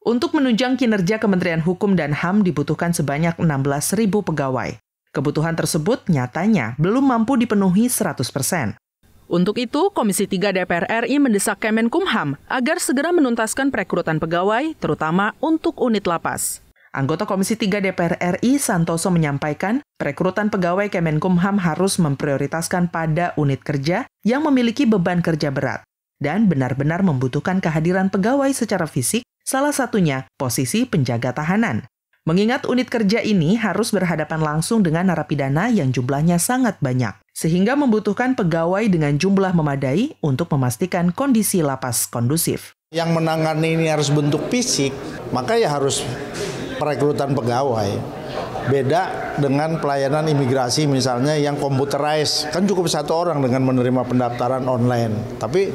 Untuk menunjang kinerja Kementerian Hukum dan HAM dibutuhkan sebanyak 16.000 pegawai. Kebutuhan tersebut nyatanya belum mampu dipenuhi 100 persen. Untuk itu, Komisi 3 DPR RI mendesak Kemenkumham agar segera menuntaskan perekrutan pegawai, terutama untuk unit lapas. Anggota Komisi 3 DPR RI Santoso menyampaikan, perekrutan pegawai Kemenkumham harus memprioritaskan pada unit kerja yang memiliki beban kerja berat dan benar-benar membutuhkan kehadiran pegawai secara fisik Salah satunya posisi penjaga tahanan. Mengingat unit kerja ini harus berhadapan langsung dengan narapidana yang jumlahnya sangat banyak, sehingga membutuhkan pegawai dengan jumlah memadai untuk memastikan kondisi lapas kondusif. Yang menangani ini harus bentuk fisik, maka ya harus perekrutan pegawai. Beda dengan pelayanan imigrasi misalnya yang komputerize, kan cukup satu orang dengan menerima pendaftaran online. Tapi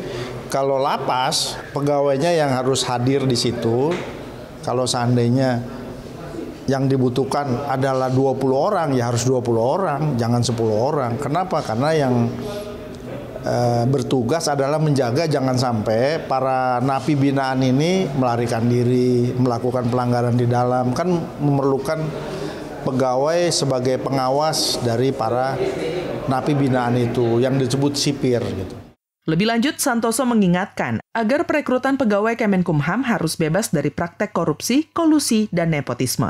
kalau lapas, pegawainya yang harus hadir di situ. Kalau seandainya yang dibutuhkan adalah 20 orang, ya harus 20 orang, jangan 10 orang. Kenapa? Karena yang e, bertugas adalah menjaga jangan sampai para napi binaan ini melarikan diri, melakukan pelanggaran di dalam. Kan memerlukan pegawai sebagai pengawas dari para napi binaan itu yang disebut sipir gitu. Lebih lanjut, Santoso mengingatkan agar perekrutan pegawai Kemenkumham harus bebas dari praktek korupsi, kolusi, dan nepotisme.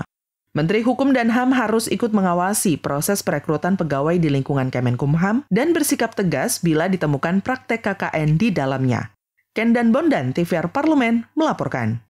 Menteri Hukum dan HAM harus ikut mengawasi proses perekrutan pegawai di lingkungan Kemenkumham dan bersikap tegas bila ditemukan praktek KKN di dalamnya. Ken dan Bondan, TVR Parlemen, melaporkan.